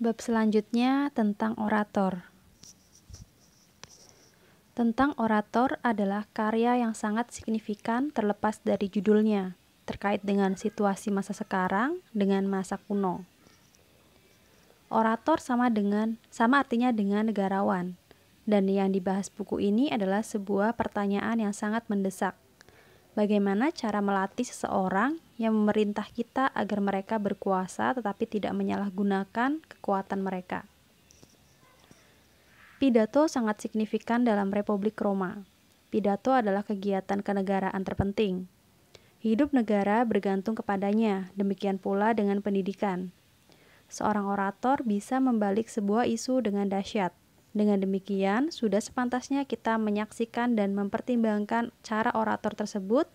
Bab selanjutnya tentang orator. Tentang orator adalah karya yang sangat signifikan terlepas dari judulnya, terkait dengan situasi masa sekarang dengan masa kuno. Orator sama dengan sama artinya dengan negarawan, dan yang dibahas buku ini adalah sebuah pertanyaan yang sangat mendesak Bagaimana cara melatih seseorang yang memerintah kita agar mereka berkuasa tetapi tidak menyalahgunakan kekuatan mereka? Pidato sangat signifikan dalam Republik Roma. Pidato adalah kegiatan kenegaraan terpenting. Hidup negara bergantung kepadanya, demikian pula dengan pendidikan. Seorang orator bisa membalik sebuah isu dengan dahsyat, dengan demikian, sudah sepantasnya kita menyaksikan dan mempertimbangkan cara orator tersebut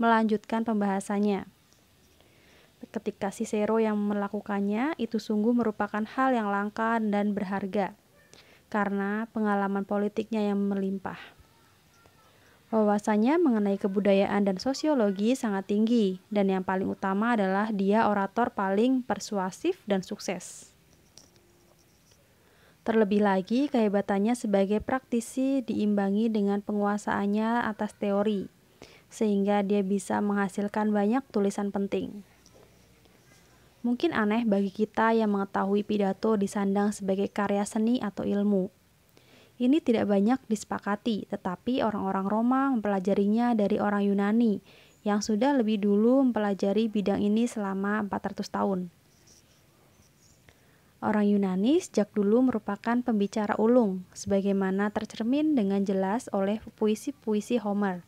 melanjutkan pembahasannya. Ketika Cicero yang melakukannya, itu sungguh merupakan hal yang langka dan berharga, karena pengalaman politiknya yang melimpah. Wawasannya mengenai kebudayaan dan sosiologi sangat tinggi, dan yang paling utama adalah dia orator paling persuasif dan sukses. Terlebih lagi, kehebatannya sebagai praktisi diimbangi dengan penguasaannya atas teori, sehingga dia bisa menghasilkan banyak tulisan penting. Mungkin aneh bagi kita yang mengetahui pidato disandang sebagai karya seni atau ilmu. Ini tidak banyak disepakati, tetapi orang-orang Roma mempelajarinya dari orang Yunani yang sudah lebih dulu mempelajari bidang ini selama 400 tahun. Orang Yunani sejak dulu merupakan pembicara ulung, sebagaimana tercermin dengan jelas oleh puisi-puisi Homer.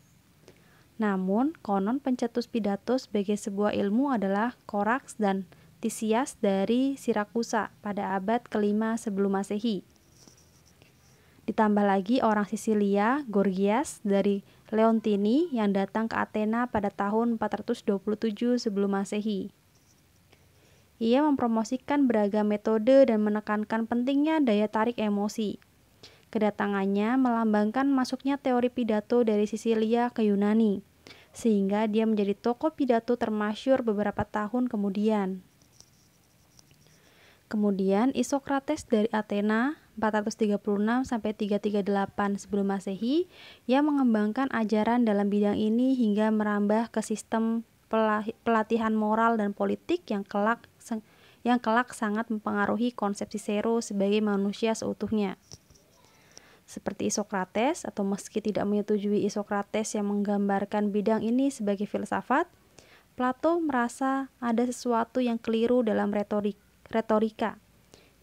Namun, konon pencetus pidato sebagai sebuah ilmu adalah Korax dan Tisias dari Sirakusa pada abad kelima sebelum masehi. Ditambah lagi orang Sisilia, Gorgias dari Leontini yang datang ke Athena pada tahun 427 sebelum masehi. Ia mempromosikan beragam metode dan menekankan pentingnya daya tarik emosi. Kedatangannya melambangkan masuknya teori pidato dari Sisilia ke Yunani, sehingga dia menjadi tokoh pidato termasyur beberapa tahun kemudian. Kemudian Isokrates dari Athena 436 sampai 338 sebelum Masehi yang mengembangkan ajaran dalam bidang ini hingga merambah ke sistem pelatihan moral dan politik yang kelak yang kelak sangat mempengaruhi konsepsi Cicero sebagai manusia seutuhnya. Seperti Isokrates atau meski tidak menyetujui Isokrates yang menggambarkan bidang ini sebagai filsafat, Plato merasa ada sesuatu yang keliru dalam retorik, retorika.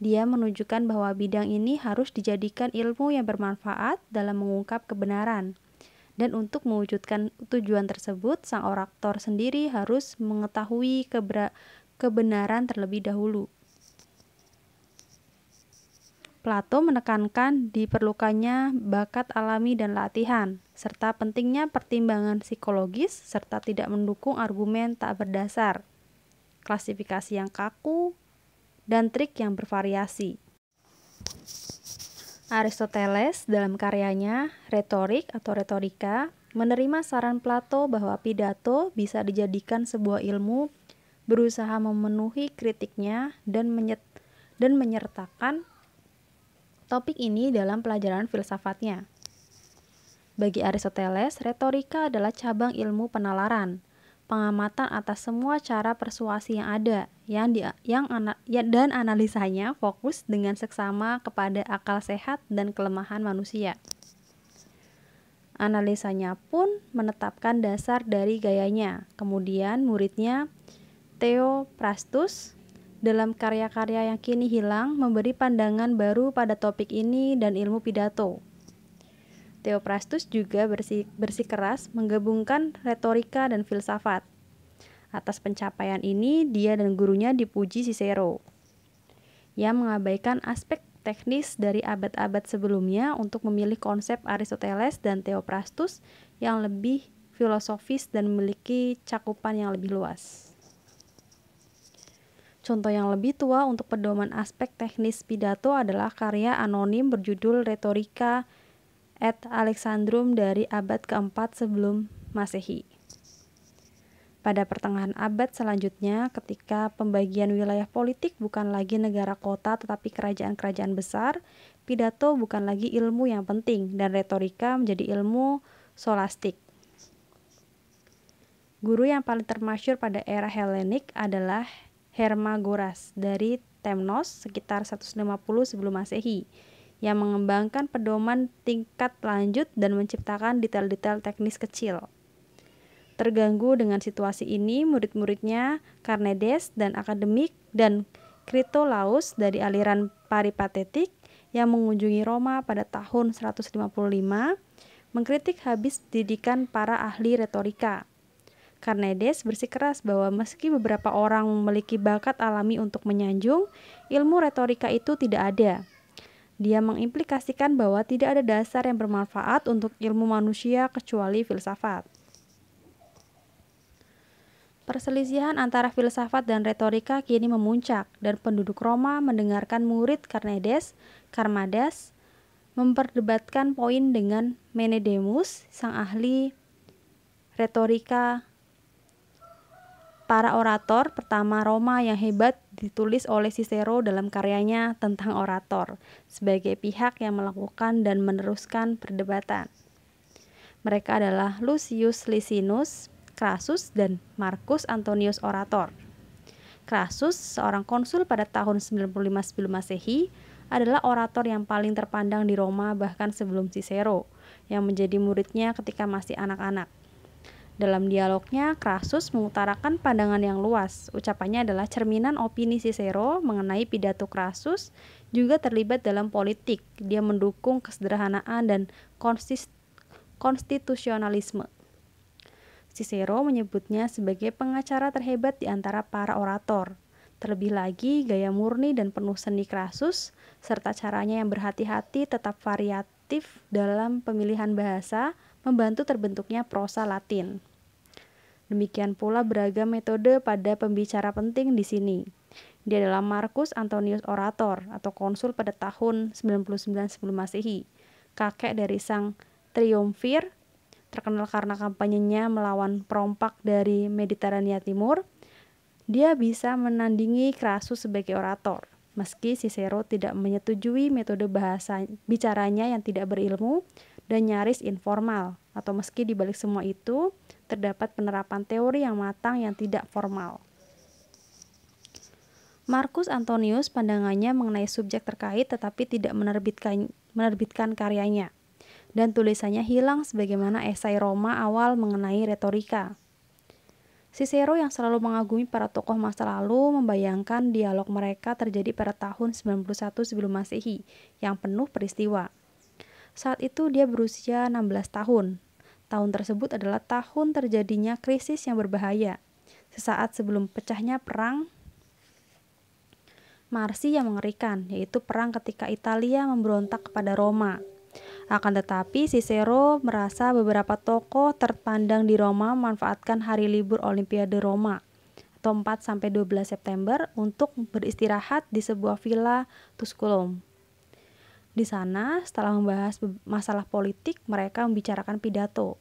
Dia menunjukkan bahwa bidang ini harus dijadikan ilmu yang bermanfaat dalam mengungkap kebenaran. Dan untuk mewujudkan tujuan tersebut, sang orator sendiri harus mengetahui keberadaan kebenaran terlebih dahulu. Plato menekankan diperlukannya bakat alami dan latihan, serta pentingnya pertimbangan psikologis, serta tidak mendukung argumen tak berdasar, klasifikasi yang kaku, dan trik yang bervariasi. Aristoteles dalam karyanya Retorik atau Retorika menerima saran Plato bahwa pidato bisa dijadikan sebuah ilmu berusaha memenuhi kritiknya dan menyet dan menyertakan topik ini dalam pelajaran filsafatnya. Bagi Aristoteles, retorika adalah cabang ilmu penalaran, pengamatan atas semua cara persuasi yang ada, yang di, yang ana, ya, dan analisanya fokus dengan seksama kepada akal sehat dan kelemahan manusia. Analisanya pun menetapkan dasar dari gayanya. Kemudian muridnya Theophrastus dalam karya-karya yang kini hilang memberi pandangan baru pada topik ini dan ilmu pidato. Theophrastus juga bersikeras menggabungkan retorika dan filsafat. Atas pencapaian ini, dia dan gurunya dipuji Cicero. Ia mengabaikan aspek teknis dari abad-abad sebelumnya untuk memilih konsep Aristoteles dan Theophrastus yang lebih filosofis dan memiliki cakupan yang lebih luas. Contoh yang lebih tua untuk pedoman aspek teknis pidato adalah karya anonim berjudul Retorika et Alexandrum dari abad keempat sebelum Masehi. Pada pertengahan abad selanjutnya, ketika pembagian wilayah politik bukan lagi negara kota tetapi kerajaan-kerajaan besar, pidato bukan lagi ilmu yang penting dan retorika menjadi ilmu solastik. Guru yang paling termasyur pada era Helenik adalah Hermagoras dari Temnos sekitar 150 sebelum Masehi yang mengembangkan pedoman tingkat lanjut dan menciptakan detail-detail teknis kecil. Terganggu dengan situasi ini, murid-muridnya Karnedes dan akademik dan Kritolaus dari aliran Paripatetik yang mengunjungi Roma pada tahun 155 mengkritik habis didikan para ahli retorika. Karnedes bersikeras bahwa meski beberapa orang memiliki bakat alami untuk menyanjung, ilmu retorika itu tidak ada. Dia mengimplikasikan bahwa tidak ada dasar yang bermanfaat untuk ilmu manusia kecuali filsafat. Perselisihan antara filsafat dan retorika kini memuncak, dan penduduk Roma mendengarkan murid Karnedes, Karmades, memperdebatkan poin dengan Menedemus, sang ahli retorika para orator pertama Roma yang hebat ditulis oleh Cicero dalam karyanya tentang orator sebagai pihak yang melakukan dan meneruskan perdebatan. Mereka adalah Lucius Licinus, Crassus, dan Marcus Antonius Orator. Crassus, seorang konsul pada tahun 95 sebelum Masehi, adalah orator yang paling terpandang di Roma bahkan sebelum Cicero, yang menjadi muridnya ketika masih anak-anak. Dalam dialognya, Krasus mengutarakan pandangan yang luas. Ucapannya adalah cerminan opini Cicero mengenai pidato Krasus juga terlibat dalam politik. Dia mendukung kesederhanaan dan konstitusionalisme. Cicero menyebutnya sebagai pengacara terhebat di antara para orator. Terlebih lagi, gaya murni dan penuh seni krasus, serta caranya yang berhati-hati tetap variatif dalam pemilihan bahasa, membantu terbentuknya prosa Latin. Demikian pula beragam metode pada pembicara penting di sini. Dia adalah Marcus Antonius Orator atau konsul pada tahun 99 sebelum Masehi, kakek dari sang triumvir terkenal karena kampanyenya melawan perompak dari Mediterania Timur. Dia bisa menandingi Crassus sebagai orator, meski Cicero tidak menyetujui metode bahasa bicaranya yang tidak berilmu dan nyaris informal. Atau meski dibalik semua itu, terdapat penerapan teori yang matang yang tidak formal. Marcus Antonius pandangannya mengenai subjek terkait tetapi tidak menerbitkan, menerbitkan karyanya. Dan tulisannya hilang sebagaimana esai Roma awal mengenai retorika. Cicero yang selalu mengagumi para tokoh masa lalu membayangkan dialog mereka terjadi pada tahun 91 sebelum Masehi yang penuh peristiwa. Saat itu dia berusia 16 tahun. Tahun tersebut adalah tahun terjadinya krisis yang berbahaya. Sesaat sebelum pecahnya perang Marsi yang mengerikan, yaitu perang ketika Italia memberontak kepada Roma. Akan tetapi, Cicero merasa beberapa tokoh terpandang di Roma memanfaatkan hari libur Olimpiade Roma atau 4 12 September untuk beristirahat di sebuah villa Tusculum. Di sana, setelah membahas masalah politik, mereka membicarakan pidato.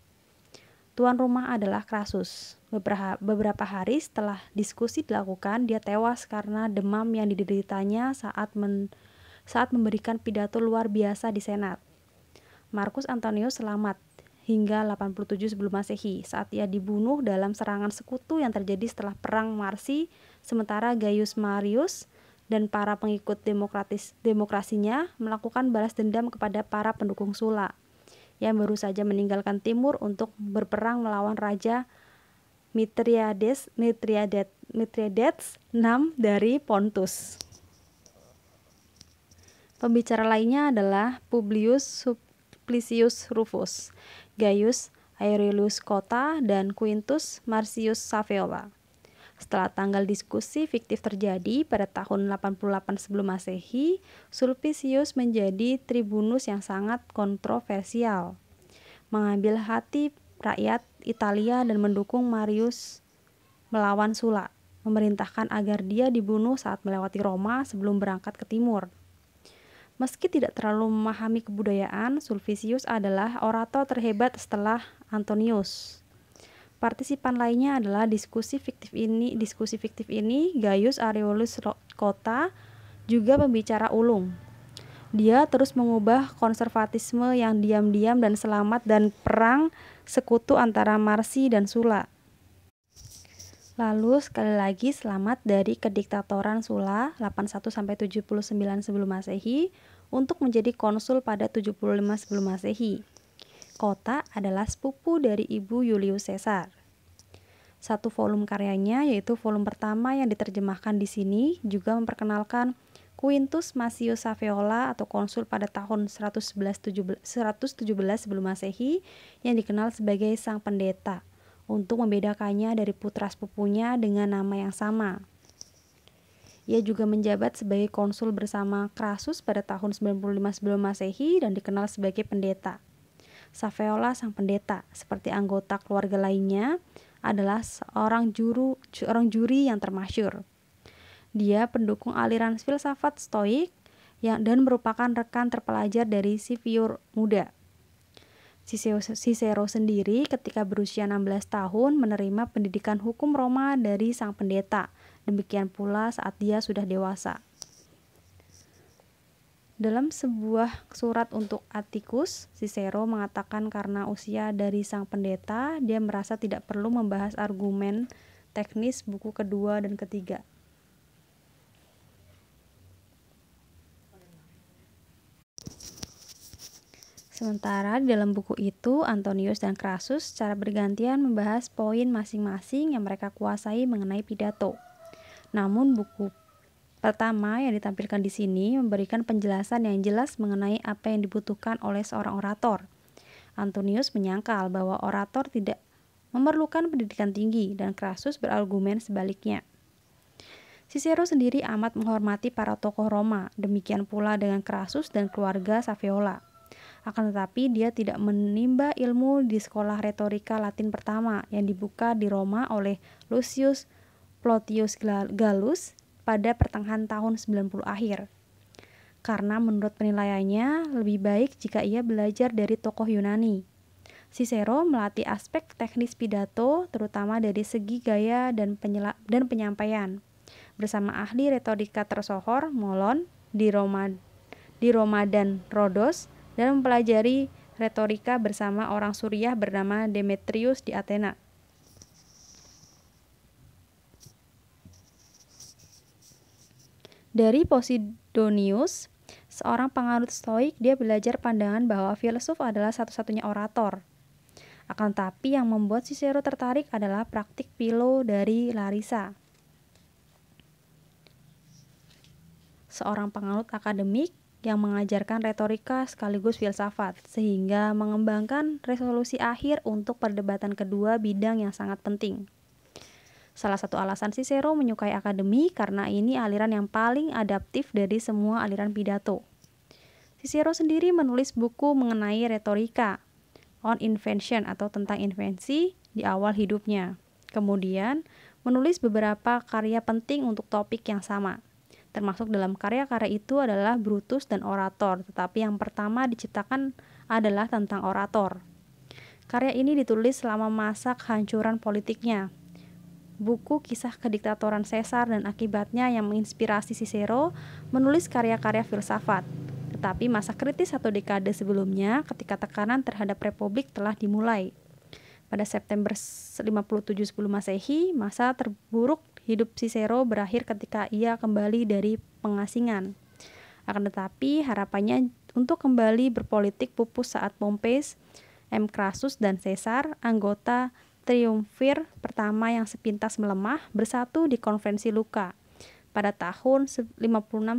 Tuan rumah adalah Krasus. Beberapa hari setelah diskusi dilakukan, dia tewas karena demam yang dideritanya saat men saat memberikan pidato luar biasa di Senat. Markus Antonius selamat hingga 87 sebelum Masehi saat ia dibunuh dalam serangan sekutu yang terjadi setelah perang Marsi, sementara Gaius Marius dan para pengikut demokratis demokrasinya melakukan balas dendam kepada para pendukung Sula yang baru saja meninggalkan timur untuk berperang melawan raja Mitriades Mitriadet Mitriades 6 dari Pontus. Pembicara lainnya adalah Publius Suplicius Rufus, Gaius Aurelius Kota dan Quintus Marcius Saviola. Setelah tanggal diskusi fiktif terjadi pada tahun 88 sebelum Masehi, Sulpicius menjadi tribunus yang sangat kontroversial. Mengambil hati rakyat Italia dan mendukung Marius melawan Sula, memerintahkan agar dia dibunuh saat melewati Roma sebelum berangkat ke timur. Meski tidak terlalu memahami kebudayaan, Sulpicius adalah orator terhebat setelah Antonius. Partisipan lainnya adalah diskusi fiktif ini, diskusi fiktif ini Gayus Areolus Kota juga pembicara ulung. Dia terus mengubah konservatisme yang diam-diam dan selamat dan perang sekutu antara Marsi dan Sula. Lalu sekali lagi selamat dari kediktatoran Sula 81 sampai 79 sebelum Masehi untuk menjadi konsul pada 75 sebelum Masehi. Kota adalah sepupu dari ibu Julius Caesar. Satu volume karyanya yaitu volume pertama yang diterjemahkan di sini juga memperkenalkan Quintus Massius Saviola atau konsul pada tahun 117, 117 sebelum Masehi yang dikenal sebagai sang pendeta untuk membedakannya dari putra sepupunya dengan nama yang sama. Ia juga menjabat sebagai konsul bersama Krasus pada tahun 95 sebelum Masehi dan dikenal sebagai pendeta. Saveola sang pendeta, seperti anggota keluarga lainnya, adalah seorang juru seorang juri yang termasyur. Dia pendukung aliran filsafat Stoik yang dan merupakan rekan terpelajar dari Sivior muda. Cicero sendiri ketika berusia 16 tahun menerima pendidikan hukum Roma dari sang pendeta. Demikian pula saat dia sudah dewasa. Dalam sebuah surat untuk Atikus, Cicero mengatakan karena usia dari sang pendeta, dia merasa tidak perlu membahas argumen teknis buku kedua dan ketiga. Sementara di dalam buku itu, Antonius dan Crassus secara bergantian membahas poin masing-masing yang mereka kuasai mengenai pidato. Namun buku Pertama, yang ditampilkan di sini memberikan penjelasan yang jelas mengenai apa yang dibutuhkan oleh seorang orator. Antonius menyangkal bahwa orator tidak memerlukan pendidikan tinggi dan Crassus berargumen sebaliknya. Cicero sendiri amat menghormati para tokoh Roma, demikian pula dengan Crassus dan keluarga Saviola. Akan tetapi dia tidak menimba ilmu di sekolah retorika Latin pertama yang dibuka di Roma oleh Lucius Plotius Gallus pada pertengahan tahun 90 akhir. Karena menurut penilaiannya, lebih baik jika ia belajar dari tokoh Yunani. Cicero melatih aspek teknis pidato, terutama dari segi gaya dan, dan penyampaian. Bersama ahli retorika tersohor, Molon, di Roma, di Roma dan Rodos, dan mempelajari retorika bersama orang Suriah bernama Demetrius di Athena. Dari Posidonius, seorang penganut stoik, dia belajar pandangan bahwa filsuf adalah satu-satunya orator. Akan tetapi yang membuat Cicero tertarik adalah praktik pilo dari Larissa. Seorang penganut akademik yang mengajarkan retorika sekaligus filsafat, sehingga mengembangkan resolusi akhir untuk perdebatan kedua bidang yang sangat penting. Salah satu alasan Cicero menyukai akademi karena ini aliran yang paling adaptif dari semua aliran pidato. Cicero sendiri menulis buku mengenai retorika, On Invention atau tentang invensi di awal hidupnya. Kemudian, menulis beberapa karya penting untuk topik yang sama. Termasuk dalam karya-karya itu adalah Brutus dan Orator, tetapi yang pertama diciptakan adalah tentang Orator. Karya ini ditulis selama masa kehancuran politiknya, buku kisah kediktatoran Caesar dan akibatnya yang menginspirasi Cicero menulis karya-karya filsafat. Tetapi masa kritis satu dekade sebelumnya ketika tekanan terhadap republik telah dimulai. Pada September 57 sebelum Masehi, masa terburuk hidup Cicero berakhir ketika ia kembali dari pengasingan. Akan tetapi, harapannya untuk kembali berpolitik pupus saat Pompeius, M. Crassus, dan Caesar, anggota triumvir pertama yang sepintas melemah bersatu di konferensi Luka pada tahun 56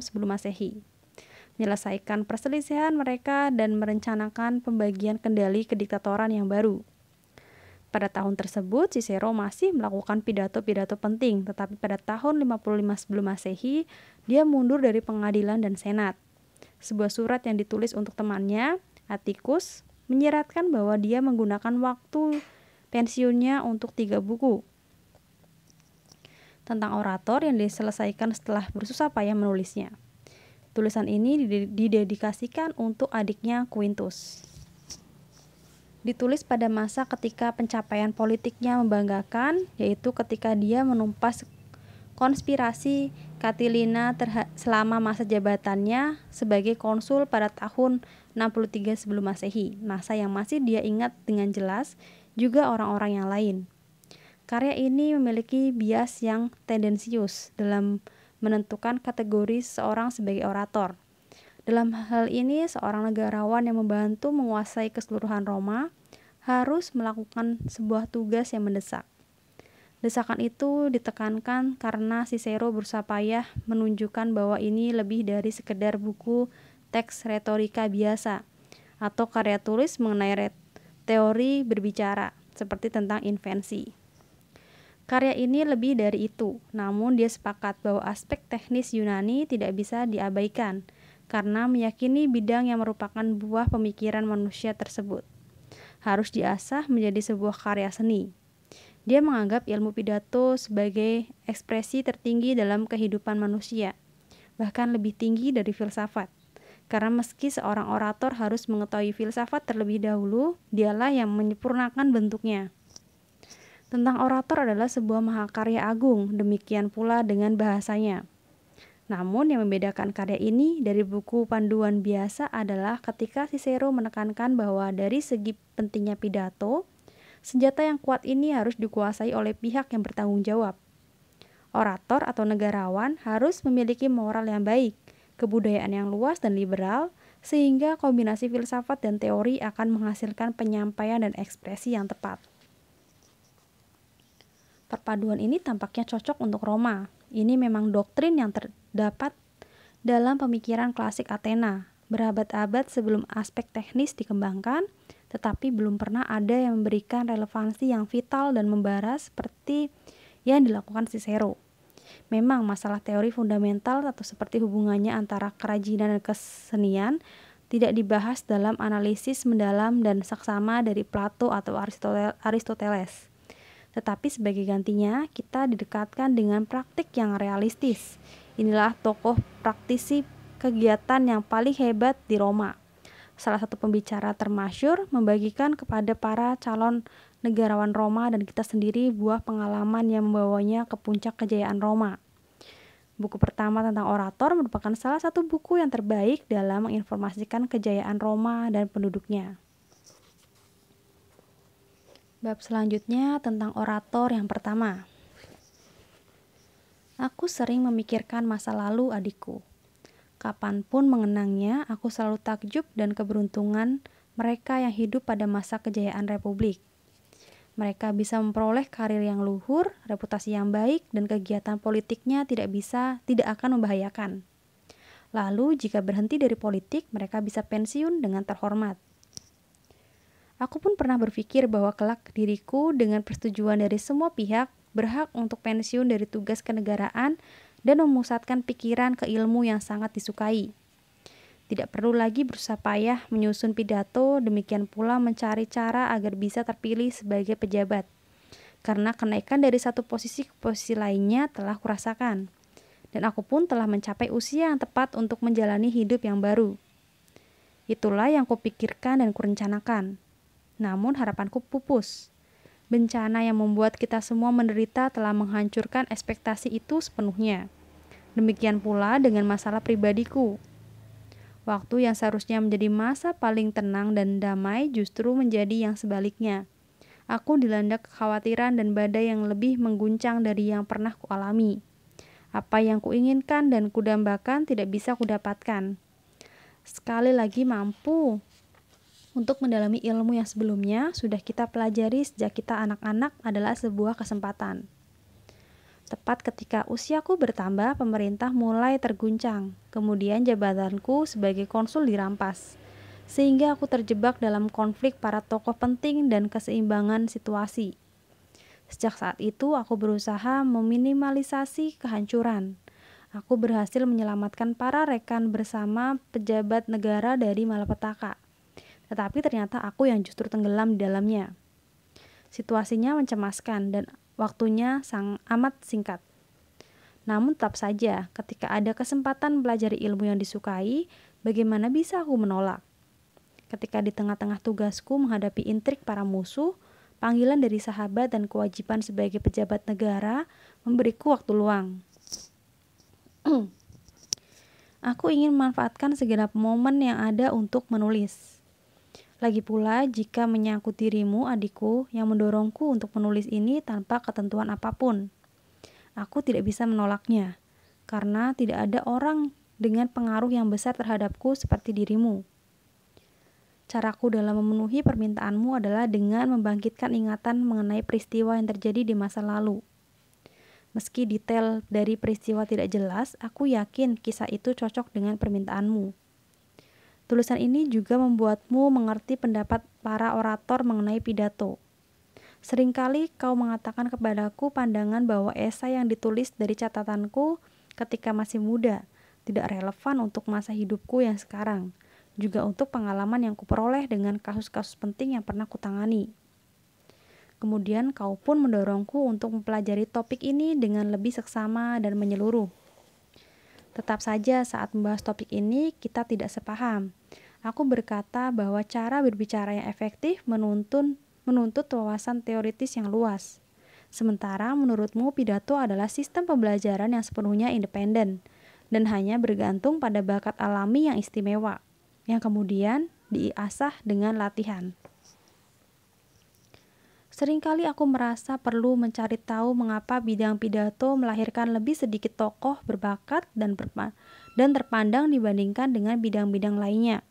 sebelum Masehi. Menyelesaikan perselisihan mereka dan merencanakan pembagian kendali kediktatoran yang baru. Pada tahun tersebut, Cicero masih melakukan pidato-pidato penting, tetapi pada tahun 55 sebelum Masehi, dia mundur dari pengadilan dan senat. Sebuah surat yang ditulis untuk temannya, Atticus, menyeratkan bahwa dia menggunakan waktu pensiunnya untuk tiga buku tentang orator yang diselesaikan setelah bersusah payah menulisnya. Tulisan ini didedikasikan untuk adiknya Quintus. Ditulis pada masa ketika pencapaian politiknya membanggakan, yaitu ketika dia menumpas konspirasi Catilina selama masa jabatannya sebagai konsul pada tahun 63 sebelum Masehi, masa yang masih dia ingat dengan jelas juga orang-orang yang lain. Karya ini memiliki bias yang tendensius dalam menentukan kategori seorang sebagai orator. Dalam hal ini, seorang negarawan yang membantu menguasai keseluruhan Roma harus melakukan sebuah tugas yang mendesak. Desakan itu ditekankan karena Cicero berusaha payah menunjukkan bahwa ini lebih dari sekedar buku teks retorika biasa atau karya tulis mengenai teori berbicara, seperti tentang invensi. Karya ini lebih dari itu, namun dia sepakat bahwa aspek teknis Yunani tidak bisa diabaikan karena meyakini bidang yang merupakan buah pemikiran manusia tersebut. Harus diasah menjadi sebuah karya seni. Dia menganggap ilmu pidato sebagai ekspresi tertinggi dalam kehidupan manusia, bahkan lebih tinggi dari filsafat. Karena meski seorang orator harus mengetahui filsafat terlebih dahulu, dialah yang menyempurnakan bentuknya. Tentang orator adalah sebuah mahakarya agung, demikian pula dengan bahasanya. Namun yang membedakan karya ini dari buku panduan biasa adalah ketika Cicero menekankan bahwa dari segi pentingnya pidato, senjata yang kuat ini harus dikuasai oleh pihak yang bertanggung jawab. Orator atau negarawan harus memiliki moral yang baik, kebudayaan yang luas dan liberal, sehingga kombinasi filsafat dan teori akan menghasilkan penyampaian dan ekspresi yang tepat. Perpaduan ini tampaknya cocok untuk Roma. Ini memang doktrin yang terdapat dalam pemikiran klasik Athena berabad-abad sebelum aspek teknis dikembangkan, tetapi belum pernah ada yang memberikan relevansi yang vital dan membara seperti yang dilakukan Cicero. Memang masalah teori fundamental atau seperti hubungannya antara kerajinan dan kesenian tidak dibahas dalam analisis mendalam dan saksama dari Plato atau Aristoteles. Tetapi sebagai gantinya, kita didekatkan dengan praktik yang realistis. Inilah tokoh praktisi kegiatan yang paling hebat di Roma. Salah satu pembicara termasyur membagikan kepada para calon negarawan Roma dan kita sendiri buah pengalaman yang membawanya ke puncak kejayaan Roma. Buku pertama tentang orator merupakan salah satu buku yang terbaik dalam menginformasikan kejayaan Roma dan penduduknya. Bab selanjutnya tentang orator yang pertama. Aku sering memikirkan masa lalu adikku. Kapanpun mengenangnya, aku selalu takjub dan keberuntungan mereka yang hidup pada masa kejayaan Republik. Mereka bisa memperoleh karir yang luhur, reputasi yang baik, dan kegiatan politiknya tidak bisa, tidak akan membahayakan. Lalu, jika berhenti dari politik, mereka bisa pensiun dengan terhormat. Aku pun pernah berpikir bahwa kelak diriku dengan persetujuan dari semua pihak berhak untuk pensiun dari tugas kenegaraan dan memusatkan pikiran ke ilmu yang sangat disukai. Tidak perlu lagi berusaha payah menyusun pidato, demikian pula mencari cara agar bisa terpilih sebagai pejabat. Karena kenaikan dari satu posisi ke posisi lainnya telah kurasakan. Dan aku pun telah mencapai usia yang tepat untuk menjalani hidup yang baru. Itulah yang kupikirkan dan kurencanakan. Namun harapanku pupus. Bencana yang membuat kita semua menderita telah menghancurkan ekspektasi itu sepenuhnya. Demikian pula dengan masalah pribadiku Waktu yang seharusnya menjadi masa paling tenang dan damai justru menjadi yang sebaliknya. Aku dilanda kekhawatiran dan badai yang lebih mengguncang dari yang pernah kualami. Apa yang kuinginkan dan kudambakan tidak bisa kudapatkan. Sekali lagi mampu untuk mendalami ilmu yang sebelumnya sudah kita pelajari sejak kita anak-anak adalah sebuah kesempatan. Tepat ketika usiaku bertambah, pemerintah mulai terguncang. Kemudian jabatanku sebagai konsul dirampas. Sehingga aku terjebak dalam konflik para tokoh penting dan keseimbangan situasi. Sejak saat itu, aku berusaha meminimalisasi kehancuran. Aku berhasil menyelamatkan para rekan bersama pejabat negara dari malapetaka. Tetapi ternyata aku yang justru tenggelam di dalamnya. Situasinya mencemaskan dan Waktunya sang amat singkat. Namun tetap saja, ketika ada kesempatan belajar ilmu yang disukai, bagaimana bisa aku menolak? Ketika di tengah-tengah tugasku menghadapi intrik para musuh, panggilan dari sahabat dan kewajiban sebagai pejabat negara memberiku waktu luang. aku ingin memanfaatkan segenap momen yang ada untuk menulis. Lagi pula, jika menyangkut dirimu, adikku, yang mendorongku untuk menulis ini tanpa ketentuan apapun. Aku tidak bisa menolaknya, karena tidak ada orang dengan pengaruh yang besar terhadapku seperti dirimu. Caraku dalam memenuhi permintaanmu adalah dengan membangkitkan ingatan mengenai peristiwa yang terjadi di masa lalu. Meski detail dari peristiwa tidak jelas, aku yakin kisah itu cocok dengan permintaanmu. Tulisan ini juga membuatmu mengerti pendapat para orator mengenai pidato. Seringkali kau mengatakan kepadaku pandangan bahwa esai yang ditulis dari catatanku ketika masih muda tidak relevan untuk masa hidupku yang sekarang, juga untuk pengalaman yang kuperoleh dengan kasus-kasus penting yang pernah kutangani. Kemudian kau pun mendorongku untuk mempelajari topik ini dengan lebih seksama dan menyeluruh. Tetap saja saat membahas topik ini kita tidak sepaham. Aku berkata bahwa cara berbicara yang efektif menuntun menuntut wawasan teoritis yang luas. Sementara menurutmu pidato adalah sistem pembelajaran yang sepenuhnya independen dan hanya bergantung pada bakat alami yang istimewa, yang kemudian diasah dengan latihan. Seringkali aku merasa perlu mencari tahu mengapa bidang pidato melahirkan lebih sedikit tokoh berbakat dan, berpa dan terpandang dibandingkan dengan bidang-bidang lainnya.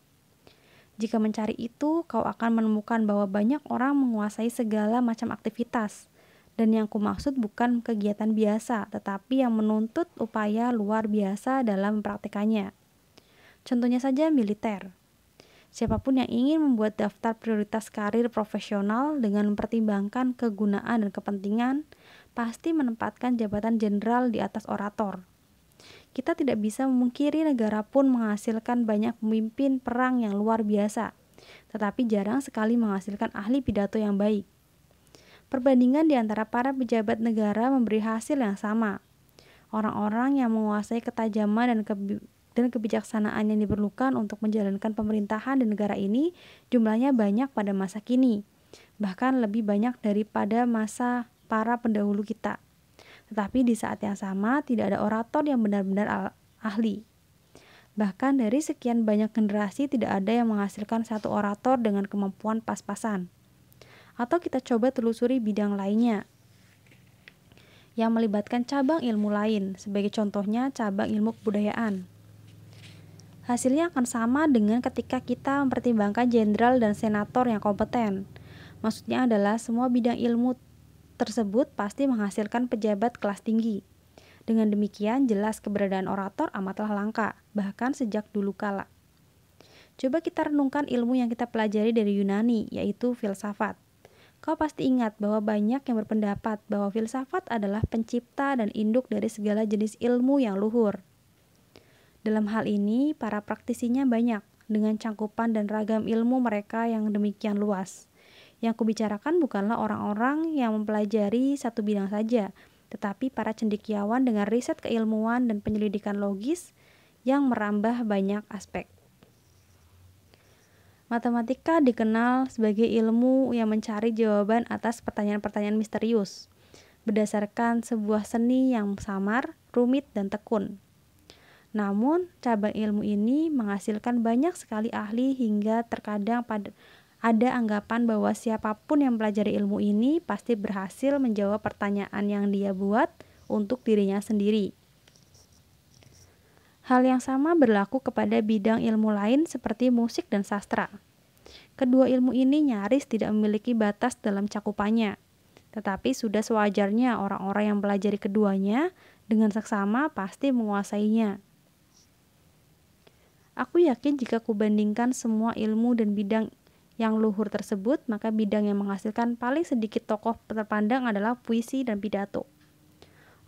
Jika mencari itu, kau akan menemukan bahwa banyak orang menguasai segala macam aktivitas. Dan yang kumaksud bukan kegiatan biasa, tetapi yang menuntut upaya luar biasa dalam mempraktikannya. Contohnya saja militer. Siapapun yang ingin membuat daftar prioritas karir profesional dengan mempertimbangkan kegunaan dan kepentingan pasti menempatkan jabatan jenderal di atas orator. Kita tidak bisa memungkiri negara pun menghasilkan banyak pemimpin perang yang luar biasa, tetapi jarang sekali menghasilkan ahli pidato yang baik. Perbandingan di antara para pejabat negara memberi hasil yang sama. Orang-orang yang menguasai ketajaman dan dan kebijaksanaan yang diperlukan untuk menjalankan pemerintahan di negara ini jumlahnya banyak pada masa kini, bahkan lebih banyak daripada masa para pendahulu kita. Tetapi di saat yang sama tidak ada orator yang benar-benar ahli. Bahkan dari sekian banyak generasi tidak ada yang menghasilkan satu orator dengan kemampuan pas-pasan. Atau kita coba telusuri bidang lainnya, yang melibatkan cabang ilmu lain, sebagai contohnya cabang ilmu kebudayaan hasilnya akan sama dengan ketika kita mempertimbangkan jenderal dan senator yang kompeten. Maksudnya adalah semua bidang ilmu tersebut pasti menghasilkan pejabat kelas tinggi. Dengan demikian, jelas keberadaan orator amatlah langka, bahkan sejak dulu kala. Coba kita renungkan ilmu yang kita pelajari dari Yunani, yaitu filsafat. Kau pasti ingat bahwa banyak yang berpendapat bahwa filsafat adalah pencipta dan induk dari segala jenis ilmu yang luhur. Dalam hal ini, para praktisinya banyak dengan cangkupan dan ragam ilmu mereka yang demikian luas. Yang kubicarakan bukanlah orang-orang yang mempelajari satu bidang saja, tetapi para cendekiawan dengan riset keilmuan dan penyelidikan logis yang merambah banyak aspek. Matematika dikenal sebagai ilmu yang mencari jawaban atas pertanyaan-pertanyaan misterius berdasarkan sebuah seni yang samar, rumit, dan tekun. Namun, cabang ilmu ini menghasilkan banyak sekali ahli hingga terkadang pada ada anggapan bahwa siapapun yang pelajari ilmu ini pasti berhasil menjawab pertanyaan yang dia buat untuk dirinya sendiri. Hal yang sama berlaku kepada bidang ilmu lain seperti musik dan sastra. Kedua ilmu ini nyaris tidak memiliki batas dalam cakupannya, tetapi sudah sewajarnya orang-orang yang belajar keduanya dengan seksama pasti menguasainya. Aku yakin jika kubandingkan semua ilmu dan bidang yang luhur tersebut, maka bidang yang menghasilkan paling sedikit tokoh terpandang adalah puisi dan pidato.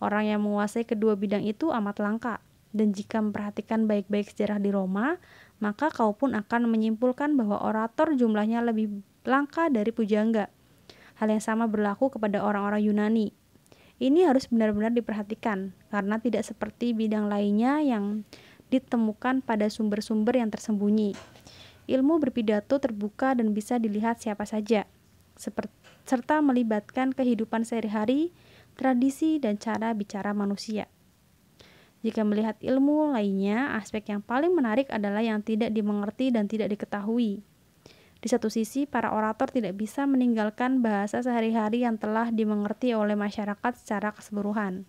Orang yang menguasai kedua bidang itu amat langka, dan jika memperhatikan baik-baik sejarah di Roma, maka kau pun akan menyimpulkan bahwa orator jumlahnya lebih langka dari pujangga. Hal yang sama berlaku kepada orang-orang Yunani. Ini harus benar-benar diperhatikan, karena tidak seperti bidang lainnya yang ditemukan pada sumber-sumber yang tersembunyi. Ilmu berpidato terbuka dan bisa dilihat siapa saja, serta melibatkan kehidupan sehari-hari, tradisi, dan cara bicara manusia. Jika melihat ilmu lainnya, aspek yang paling menarik adalah yang tidak dimengerti dan tidak diketahui. Di satu sisi, para orator tidak bisa meninggalkan bahasa sehari-hari yang telah dimengerti oleh masyarakat secara keseluruhan.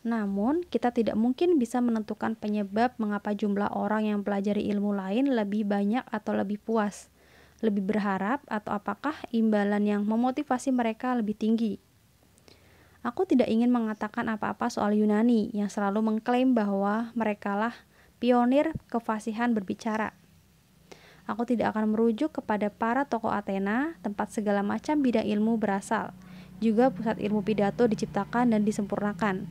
Namun, kita tidak mungkin bisa menentukan penyebab mengapa jumlah orang yang pelajari ilmu lain lebih banyak atau lebih puas, lebih berharap, atau apakah imbalan yang memotivasi mereka lebih tinggi. Aku tidak ingin mengatakan apa-apa soal Yunani yang selalu mengklaim bahwa merekalah pionir kefasihan berbicara. Aku tidak akan merujuk kepada para tokoh Athena, tempat segala macam bidang ilmu berasal. Juga pusat ilmu pidato diciptakan dan disempurnakan.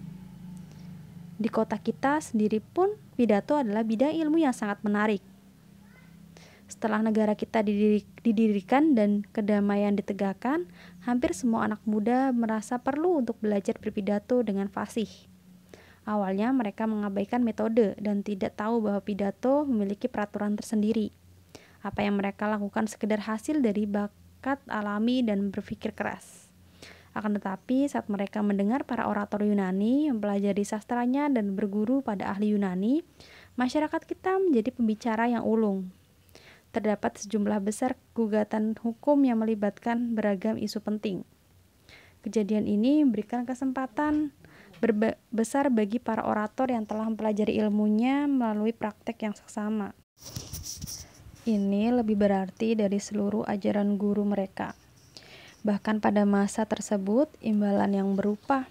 Di kota kita sendiri pun pidato adalah bidang ilmu yang sangat menarik. Setelah negara kita didirikan dan kedamaian ditegakkan, hampir semua anak muda merasa perlu untuk belajar berpidato dengan fasih. Awalnya mereka mengabaikan metode dan tidak tahu bahwa pidato memiliki peraturan tersendiri. Apa yang mereka lakukan sekedar hasil dari bakat alami dan berpikir keras. Akan tetapi, saat mereka mendengar para orator Yunani mempelajari sastranya dan berguru pada ahli Yunani, masyarakat kita menjadi pembicara yang ulung. Terdapat sejumlah besar gugatan hukum yang melibatkan beragam isu penting. Kejadian ini memberikan kesempatan besar bagi para orator yang telah mempelajari ilmunya melalui praktek yang seksama. Ini lebih berarti dari seluruh ajaran guru mereka. Bahkan pada masa tersebut, imbalan yang berupa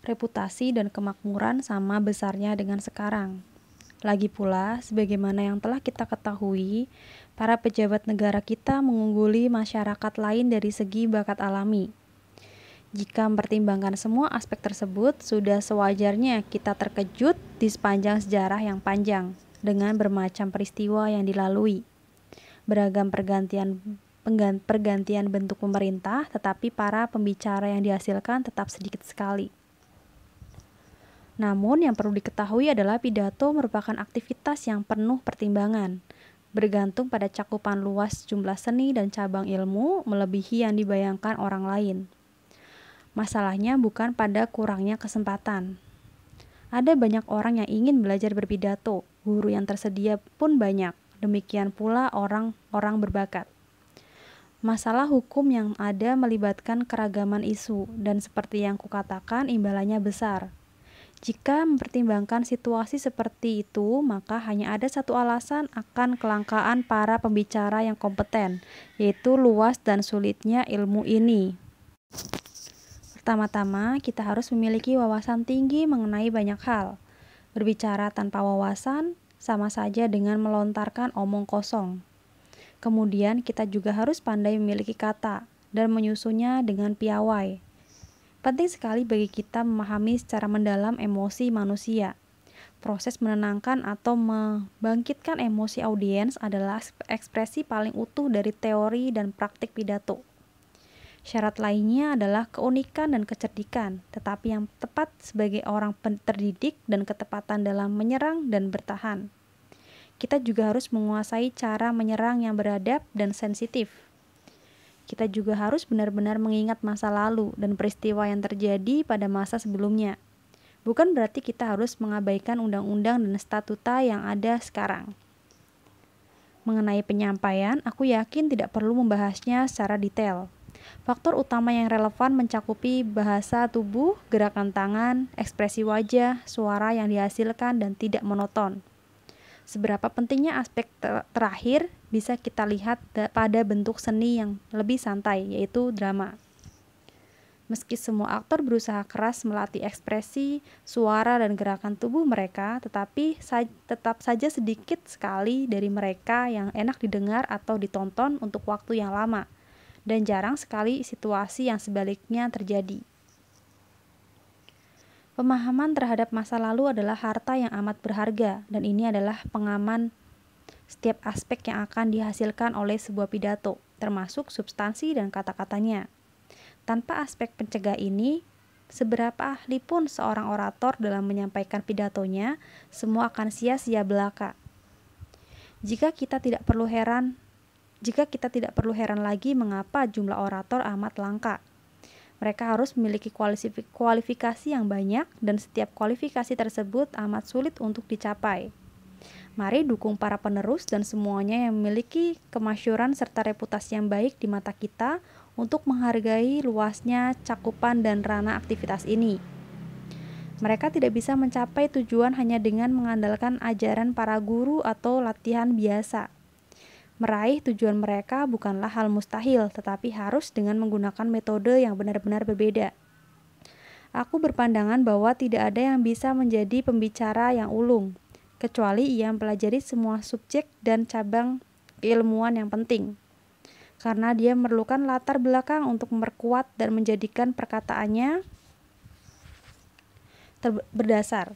reputasi dan kemakmuran sama besarnya dengan sekarang. Lagi pula, sebagaimana yang telah kita ketahui, para pejabat negara kita mengungguli masyarakat lain dari segi bakat alami. Jika mempertimbangkan semua aspek tersebut, sudah sewajarnya kita terkejut di sepanjang sejarah yang panjang dengan bermacam peristiwa yang dilalui. Beragam pergantian pergantian bentuk pemerintah, tetapi para pembicara yang dihasilkan tetap sedikit sekali. Namun, yang perlu diketahui adalah pidato merupakan aktivitas yang penuh pertimbangan, bergantung pada cakupan luas jumlah seni dan cabang ilmu melebihi yang dibayangkan orang lain. Masalahnya bukan pada kurangnya kesempatan. Ada banyak orang yang ingin belajar berpidato, guru yang tersedia pun banyak. Demikian pula orang-orang berbakat. Masalah hukum yang ada melibatkan keragaman isu, dan seperti yang kukatakan, imbalannya besar. Jika mempertimbangkan situasi seperti itu, maka hanya ada satu alasan akan kelangkaan para pembicara yang kompeten, yaitu luas dan sulitnya ilmu ini. Pertama-tama, kita harus memiliki wawasan tinggi mengenai banyak hal. Berbicara tanpa wawasan sama saja dengan melontarkan omong kosong. Kemudian kita juga harus pandai memiliki kata dan menyusunnya dengan piawai. Penting sekali bagi kita memahami secara mendalam emosi manusia. Proses menenangkan atau membangkitkan emosi audiens adalah ekspresi paling utuh dari teori dan praktik pidato. Syarat lainnya adalah keunikan dan kecerdikan, tetapi yang tepat sebagai orang terdidik dan ketepatan dalam menyerang dan bertahan kita juga harus menguasai cara menyerang yang beradab dan sensitif. Kita juga harus benar-benar mengingat masa lalu dan peristiwa yang terjadi pada masa sebelumnya. Bukan berarti kita harus mengabaikan undang-undang dan statuta yang ada sekarang. Mengenai penyampaian, aku yakin tidak perlu membahasnya secara detail. Faktor utama yang relevan mencakupi bahasa tubuh, gerakan tangan, ekspresi wajah, suara yang dihasilkan, dan tidak monoton. Seberapa pentingnya aspek ter terakhir bisa kita lihat pada bentuk seni yang lebih santai, yaitu drama. Meski semua aktor berusaha keras melatih ekspresi, suara, dan gerakan tubuh mereka, tetapi sa tetap saja sedikit sekali dari mereka yang enak didengar atau ditonton untuk waktu yang lama, dan jarang sekali situasi yang sebaliknya terjadi. Pemahaman terhadap masa lalu adalah harta yang amat berharga, dan ini adalah pengaman setiap aspek yang akan dihasilkan oleh sebuah pidato, termasuk substansi dan kata-katanya. Tanpa aspek pencegah ini, seberapa ahli pun seorang orator dalam menyampaikan pidatonya, semua akan sia-sia belaka. Jika kita tidak perlu heran, jika kita tidak perlu heran lagi mengapa jumlah orator amat langka, mereka harus memiliki kualifikasi yang banyak dan setiap kualifikasi tersebut amat sulit untuk dicapai. Mari dukung para penerus dan semuanya yang memiliki kemasyuran serta reputasi yang baik di mata kita untuk menghargai luasnya cakupan dan ranah aktivitas ini. Mereka tidak bisa mencapai tujuan hanya dengan mengandalkan ajaran para guru atau latihan biasa. Meraih tujuan mereka bukanlah hal mustahil, tetapi harus dengan menggunakan metode yang benar-benar berbeda. Aku berpandangan bahwa tidak ada yang bisa menjadi pembicara yang ulung, kecuali ia mempelajari semua subjek dan cabang keilmuan yang penting. Karena dia memerlukan latar belakang untuk memperkuat dan menjadikan perkataannya berdasar.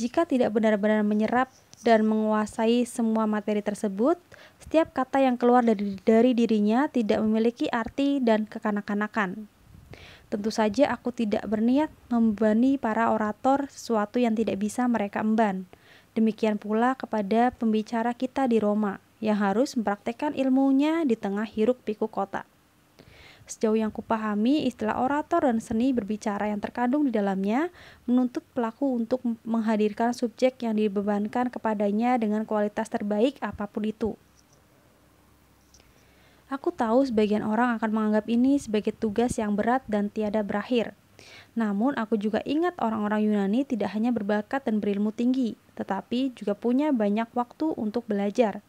Jika tidak benar-benar menyerap dan menguasai semua materi tersebut, setiap kata yang keluar dari, dari dirinya tidak memiliki arti dan kekanak-kanakan. Tentu saja aku tidak berniat membebani para orator sesuatu yang tidak bisa mereka emban. Demikian pula kepada pembicara kita di Roma yang harus mempraktekkan ilmunya di tengah hiruk pikuk kota. Sejauh yang kupahami, istilah orator dan seni berbicara yang terkandung di dalamnya menuntut pelaku untuk menghadirkan subjek yang dibebankan kepadanya dengan kualitas terbaik apapun itu. Aku tahu sebagian orang akan menganggap ini sebagai tugas yang berat dan tiada berakhir. Namun, aku juga ingat orang-orang Yunani tidak hanya berbakat dan berilmu tinggi, tetapi juga punya banyak waktu untuk belajar,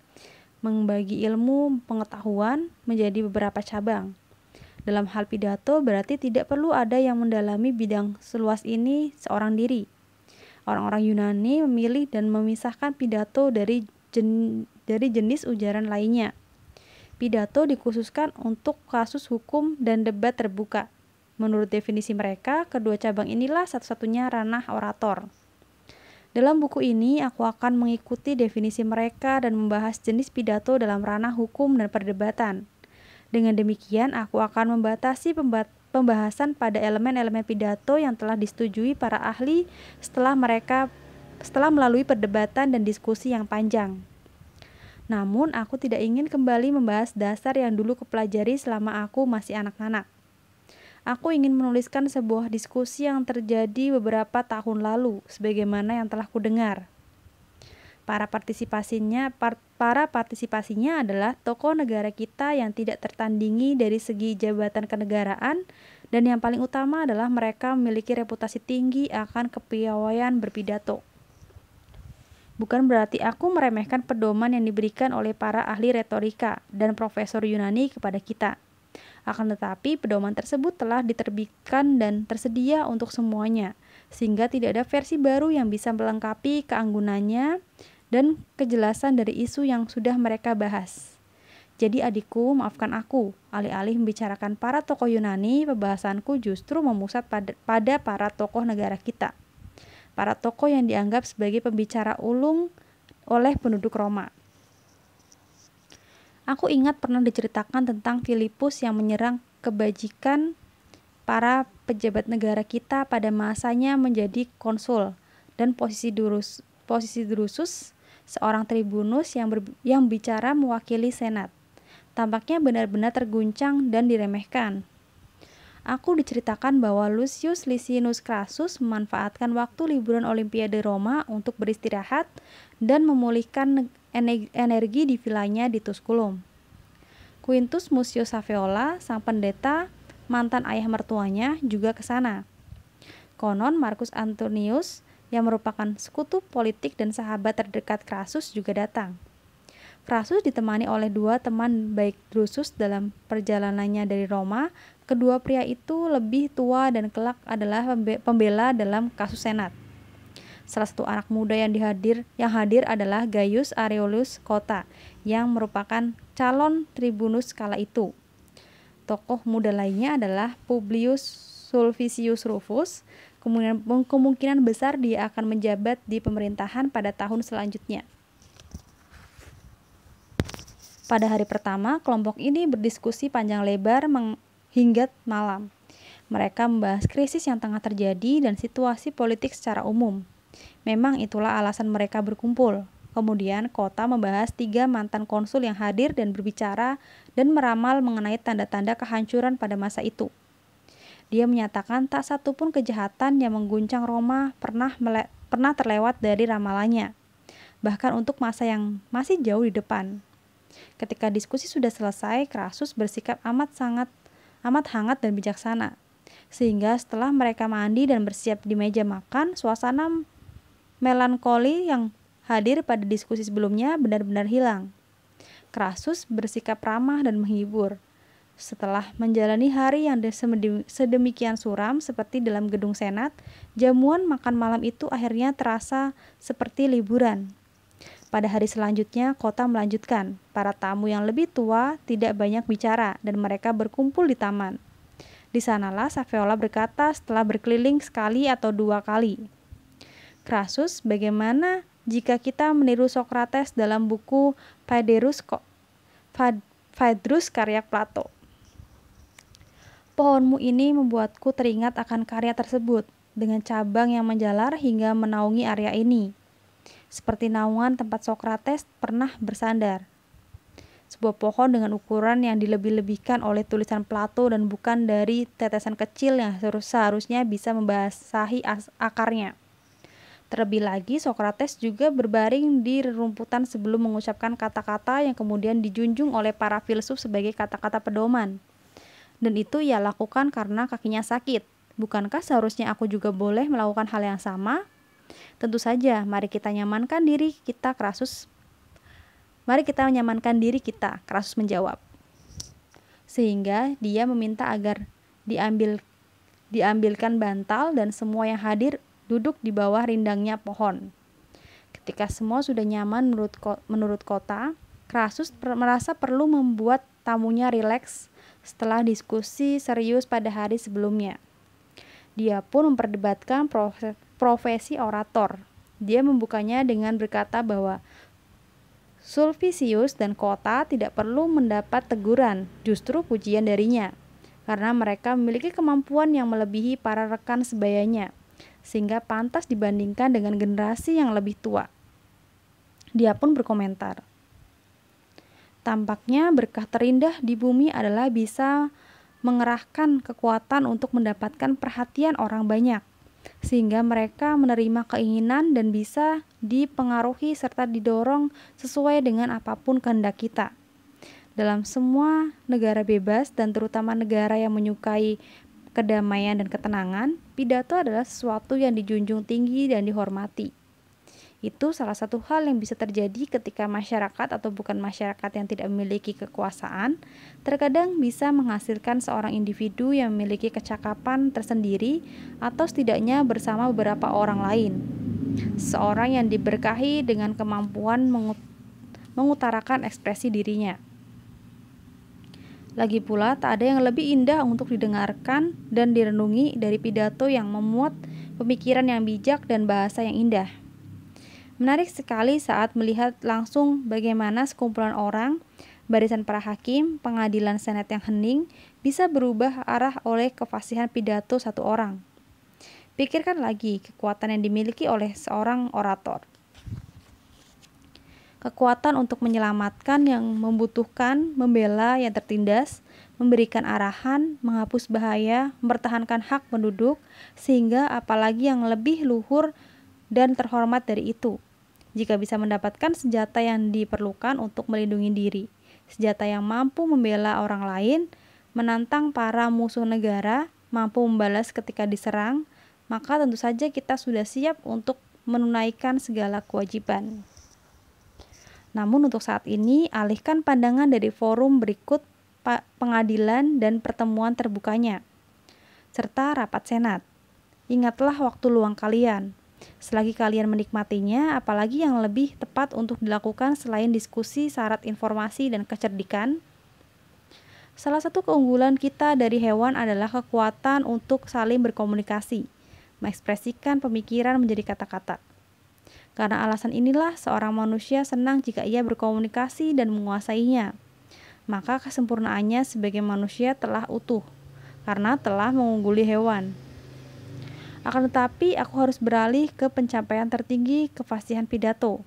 membagi ilmu pengetahuan menjadi beberapa cabang. Dalam hal pidato berarti tidak perlu ada yang mendalami bidang seluas ini seorang diri. Orang-orang Yunani memilih dan memisahkan pidato dari jen, dari jenis ujaran lainnya. Pidato dikhususkan untuk kasus hukum dan debat terbuka. Menurut definisi mereka, kedua cabang inilah satu-satunya ranah orator. Dalam buku ini, aku akan mengikuti definisi mereka dan membahas jenis pidato dalam ranah hukum dan perdebatan. Dengan demikian, aku akan membatasi pembahasan pada elemen-elemen pidato yang telah disetujui para ahli setelah mereka setelah melalui perdebatan dan diskusi yang panjang. Namun, aku tidak ingin kembali membahas dasar yang dulu kepelajari selama aku masih anak-anak. Aku ingin menuliskan sebuah diskusi yang terjadi beberapa tahun lalu, sebagaimana yang telah kudengar. Para partisipasinya par, para partisipasinya adalah tokoh negara kita yang tidak tertandingi dari segi jabatan kenegaraan dan yang paling utama adalah mereka memiliki reputasi tinggi akan kepiawaian berpidato. Bukan berarti aku meremehkan pedoman yang diberikan oleh para ahli retorika dan profesor Yunani kepada kita. Akan tetapi, pedoman tersebut telah diterbitkan dan tersedia untuk semuanya, sehingga tidak ada versi baru yang bisa melengkapi keanggunannya dan kejelasan dari isu yang sudah mereka bahas. Jadi adikku, maafkan aku. Alih-alih membicarakan para tokoh Yunani, pembahasanku justru memusat pada, pada para tokoh negara kita. Para tokoh yang dianggap sebagai pembicara ulung oleh penduduk Roma. Aku ingat pernah diceritakan tentang Filipus yang menyerang kebajikan para pejabat negara kita pada masanya menjadi konsul dan posisi durus posisi drusus seorang tribunus yang, ber, yang bicara mewakili senat. Tampaknya benar-benar terguncang dan diremehkan. Aku diceritakan bahwa Lucius Licinus Crassus memanfaatkan waktu liburan Olimpiade Roma untuk beristirahat dan memulihkan energi di vilanya di Tusculum. Quintus Mucius Saveola, sang pendeta, mantan ayah mertuanya, juga ke sana. Konon Marcus Antonius yang merupakan sekutu politik dan sahabat terdekat Krasus juga datang. Krasus ditemani oleh dua teman baik Drusus dalam perjalanannya dari Roma. Kedua pria itu lebih tua dan kelak adalah pembela dalam kasus senat. Salah satu anak muda yang dihadir yang hadir adalah Gaius Areolius Kota yang merupakan calon tribunus kala itu. Tokoh muda lainnya adalah Publius Sulvicius Rufus, kemungkinan, kemungkinan besar dia akan menjabat di pemerintahan pada tahun selanjutnya. Pada hari pertama, kelompok ini berdiskusi panjang lebar hingga malam. Mereka membahas krisis yang tengah terjadi dan situasi politik secara umum. Memang itulah alasan mereka berkumpul. Kemudian, kota membahas tiga mantan konsul yang hadir dan berbicara dan meramal mengenai tanda-tanda kehancuran pada masa itu. Dia menyatakan tak satu pun kejahatan yang mengguncang Roma pernah mele- pernah terlewat dari ramalannya, bahkan untuk masa yang masih jauh di depan. Ketika diskusi sudah selesai, Krasus bersikap amat sangat amat hangat dan bijaksana. Sehingga setelah mereka mandi dan bersiap di meja makan, suasana melankoli yang hadir pada diskusi sebelumnya benar-benar hilang. Krasus bersikap ramah dan menghibur. Setelah menjalani hari yang sedemikian suram seperti dalam gedung senat, jamuan makan malam itu akhirnya terasa seperti liburan. Pada hari selanjutnya, kota melanjutkan. Para tamu yang lebih tua tidak banyak bicara dan mereka berkumpul di taman. Di sanalah Saviola berkata setelah berkeliling sekali atau dua kali. Krasus, bagaimana jika kita meniru Sokrates dalam buku Phaedrus, Phaedrus karya Plato? Pohonmu ini membuatku teringat akan karya tersebut dengan cabang yang menjalar hingga menaungi area ini. Seperti naungan tempat Sokrates pernah bersandar. Sebuah pohon dengan ukuran yang dilebih-lebihkan oleh tulisan Plato dan bukan dari tetesan kecil yang seharusnya bisa membasahi akarnya. Terlebih lagi, Sokrates juga berbaring di rerumputan sebelum mengucapkan kata-kata yang kemudian dijunjung oleh para filsuf sebagai kata-kata pedoman. Dan itu ia lakukan karena kakinya sakit. Bukankah seharusnya aku juga boleh melakukan hal yang sama? Tentu saja, mari kita nyamankan diri kita Krasus. Mari kita nyamankan diri kita, Krasus menjawab. Sehingga dia meminta agar diambil diambilkan bantal dan semua yang hadir duduk di bawah rindangnya pohon. Ketika semua sudah nyaman menurut menurut kota, Krasus merasa perlu membuat tamunya rileks setelah diskusi serius pada hari sebelumnya. Dia pun memperdebatkan profesi orator. Dia membukanya dengan berkata bahwa Sulpicius dan Kota tidak perlu mendapat teguran, justru pujian darinya, karena mereka memiliki kemampuan yang melebihi para rekan sebayanya, sehingga pantas dibandingkan dengan generasi yang lebih tua. Dia pun berkomentar, Tampaknya berkah terindah di bumi adalah bisa mengerahkan kekuatan untuk mendapatkan perhatian orang banyak, sehingga mereka menerima keinginan dan bisa dipengaruhi serta didorong sesuai dengan apapun kehendak kita. Dalam semua negara bebas dan terutama negara yang menyukai kedamaian dan ketenangan, pidato adalah sesuatu yang dijunjung tinggi dan dihormati. Itu salah satu hal yang bisa terjadi ketika masyarakat atau bukan masyarakat yang tidak memiliki kekuasaan, terkadang bisa menghasilkan seorang individu yang memiliki kecakapan tersendiri atau setidaknya bersama beberapa orang lain. Seorang yang diberkahi dengan kemampuan mengut mengutarakan ekspresi dirinya. Lagi pula, tak ada yang lebih indah untuk didengarkan dan direnungi dari pidato yang memuat pemikiran yang bijak dan bahasa yang indah. Menarik sekali saat melihat langsung bagaimana sekumpulan orang, barisan para hakim, pengadilan senat yang hening, bisa berubah arah oleh kefasihan pidato satu orang. Pikirkan lagi kekuatan yang dimiliki oleh seorang orator. Kekuatan untuk menyelamatkan yang membutuhkan, membela yang tertindas, memberikan arahan, menghapus bahaya, mempertahankan hak penduduk, sehingga apalagi yang lebih luhur dan terhormat dari itu jika bisa mendapatkan senjata yang diperlukan untuk melindungi diri, senjata yang mampu membela orang lain, menantang para musuh negara, mampu membalas ketika diserang, maka tentu saja kita sudah siap untuk menunaikan segala kewajiban. Namun untuk saat ini, alihkan pandangan dari forum berikut pengadilan dan pertemuan terbukanya, serta rapat senat. Ingatlah waktu luang kalian, Selagi kalian menikmatinya, apalagi yang lebih tepat untuk dilakukan selain diskusi syarat informasi dan kecerdikan? Salah satu keunggulan kita dari hewan adalah kekuatan untuk saling berkomunikasi, mengekspresikan pemikiran menjadi kata-kata. Karena alasan inilah seorang manusia senang jika ia berkomunikasi dan menguasainya. Maka kesempurnaannya sebagai manusia telah utuh, karena telah mengungguli hewan. Akan tetapi, aku harus beralih ke pencapaian tertinggi kefasihan pidato.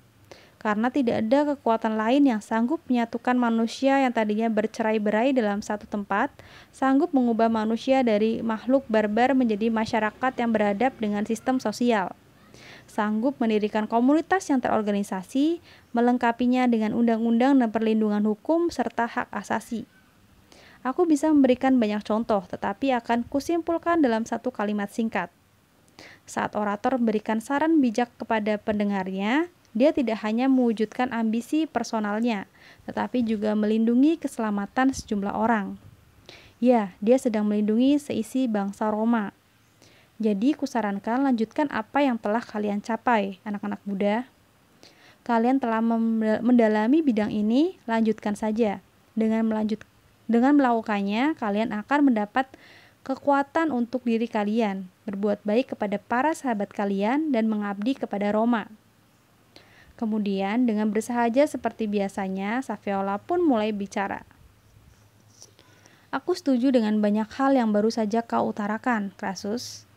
Karena tidak ada kekuatan lain yang sanggup menyatukan manusia yang tadinya bercerai-berai dalam satu tempat, sanggup mengubah manusia dari makhluk barbar menjadi masyarakat yang beradab dengan sistem sosial. Sanggup mendirikan komunitas yang terorganisasi, melengkapinya dengan undang-undang dan perlindungan hukum serta hak asasi. Aku bisa memberikan banyak contoh, tetapi akan kusimpulkan dalam satu kalimat singkat. Saat orator memberikan saran bijak kepada pendengarnya, dia tidak hanya mewujudkan ambisi personalnya, tetapi juga melindungi keselamatan sejumlah orang. Ya, dia sedang melindungi seisi bangsa Roma. Jadi, kusarankan lanjutkan apa yang telah kalian capai, anak-anak muda. Kalian telah mendalami bidang ini, lanjutkan saja. Dengan melanjut dengan melakukannya, kalian akan mendapat kekuatan untuk diri kalian, berbuat baik kepada para sahabat kalian, dan mengabdi kepada Roma. Kemudian, dengan bersahaja seperti biasanya, Saviola pun mulai bicara. Aku setuju dengan banyak hal yang baru saja kau utarakan, Krasus.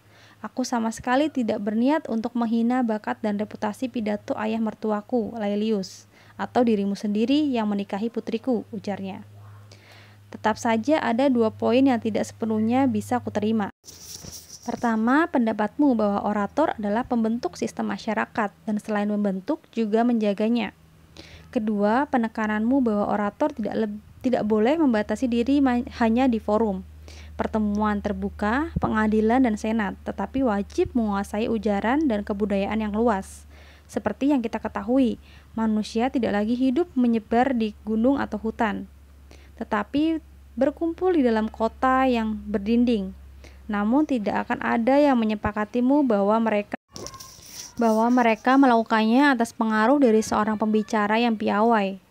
Aku sama sekali tidak berniat untuk menghina bakat dan reputasi pidato ayah mertuaku, Laelius, atau dirimu sendiri yang menikahi putriku, ujarnya. Tetap saja ada dua poin yang tidak sepenuhnya bisa kuterima. Pertama, pendapatmu bahwa orator adalah pembentuk sistem masyarakat dan selain membentuk juga menjaganya. Kedua, penekananmu bahwa orator tidak tidak boleh membatasi diri hanya di forum, pertemuan terbuka, pengadilan, dan senat, tetapi wajib menguasai ujaran dan kebudayaan yang luas. Seperti yang kita ketahui, manusia tidak lagi hidup menyebar di gunung atau hutan, tetapi berkumpul di dalam kota yang berdinding, namun tidak akan ada yang menyepakatimu bahwa mereka bahwa mereka melakukannya atas pengaruh dari seorang pembicara yang piawai.